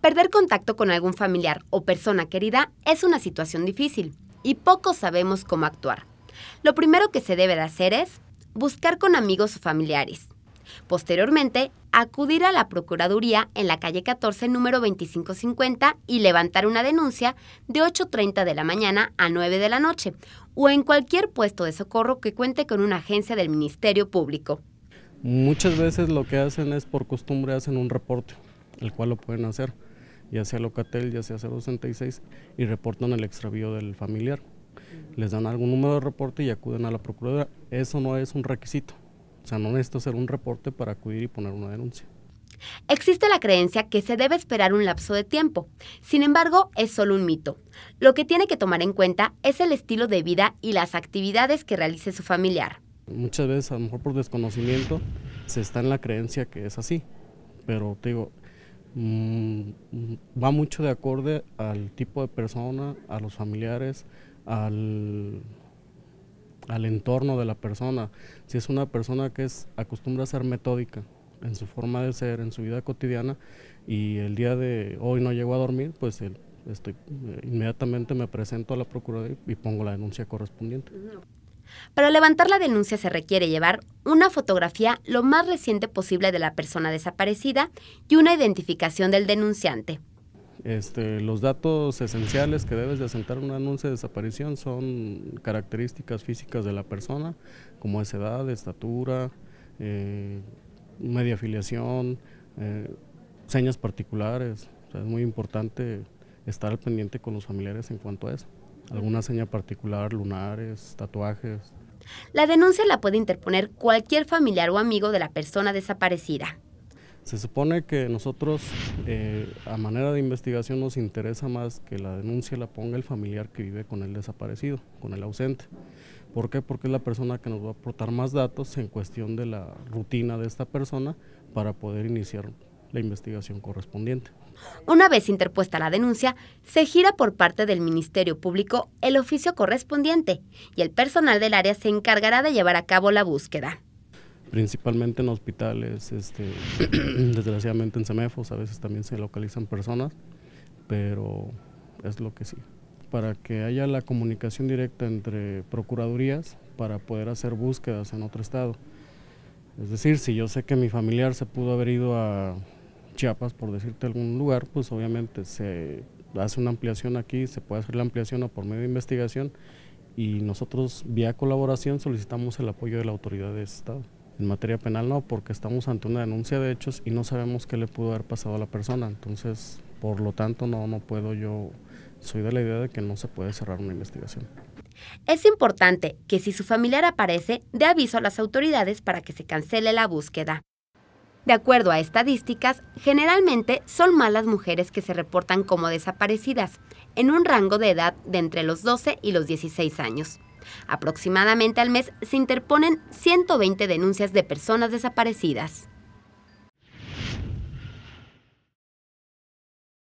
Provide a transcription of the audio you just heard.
Perder contacto con algún familiar o persona querida es una situación difícil y pocos sabemos cómo actuar. Lo primero que se debe de hacer es buscar con amigos o familiares. Posteriormente, acudir a la Procuraduría en la calle 14, número 2550 y levantar una denuncia de 8.30 de la mañana a 9 de la noche o en cualquier puesto de socorro que cuente con una agencia del Ministerio Público. Muchas veces lo que hacen es por costumbre hacen un reporte, el cual lo pueden hacer ya sea Locatel, ya sea 066, y reportan el extravío del familiar. Les dan algún número de reporte y acuden a la procuradora. Eso no es un requisito. O sea, no necesito hacer un reporte para acudir y poner una denuncia. Existe la creencia que se debe esperar un lapso de tiempo. Sin embargo, es solo un mito. Lo que tiene que tomar en cuenta es el estilo de vida y las actividades que realice su familiar. Muchas veces, a lo mejor por desconocimiento, se está en la creencia que es así. Pero te digo, Mm, mm, va mucho de acorde al tipo de persona, a los familiares, al, entorno de la persona. Si es una persona que es, acostumbra a ser metódica en su forma de ser, en su vida cotidiana, y el día de hoy no llego a dormir, pues estoy, eh, inmediatamente me presento a la Procuraduría y pongo la denuncia correspondiente. Para levantar la denuncia se requiere llevar una fotografía lo más reciente posible de la persona desaparecida y una identificación del denunciante. Este, los datos esenciales que debes de asentar en un anuncio de desaparición son características físicas de la persona, como es edad, estatura, eh, media afiliación, eh, señas particulares. es muy importante estar al pendiente con los familiares en cuanto a eso alguna seña particular, lunares, tatuajes. La denuncia la puede interponer cualquier familiar o amigo de la persona desaparecida. Se supone que nosotros, eh, a manera de investigación, nos interesa más que la denuncia la ponga el familiar que vive con el desaparecido, con el ausente. ¿Por qué? Porque es la persona que nos va a aportar más datos en cuestión de la rutina de esta persona para poder iniciar la investigación correspondiente. Una vez interpuesta la denuncia, se gira por parte del Ministerio Público el oficio correspondiente y el personal del área se encargará de llevar a cabo la búsqueda. Principalmente en hospitales, este, desgraciadamente en semefos, a veces también se localizan personas, pero es lo que sí. Para que haya la comunicación directa entre procuradurías para poder hacer búsquedas en otro estado. Es decir, si yo sé que mi familiar se pudo haber ido a Chiapas, por decirte algún lugar, pues obviamente se hace una ampliación aquí, se puede hacer la ampliación o por medio de investigación y nosotros vía colaboración solicitamos el apoyo de la autoridad de Estado. En materia penal no, porque estamos ante una denuncia de hechos y no sabemos qué le pudo haber pasado a la persona, entonces por lo tanto no, no puedo yo, soy de la idea de que no se puede cerrar una investigación. Es importante que si su familiar aparece, dé aviso a las autoridades para que se cancele la búsqueda. De acuerdo a estadísticas, generalmente son malas mujeres que se reportan como desaparecidas, en un rango de edad de entre los 12 y los 16 años. Aproximadamente al mes se interponen 120 denuncias de personas desaparecidas.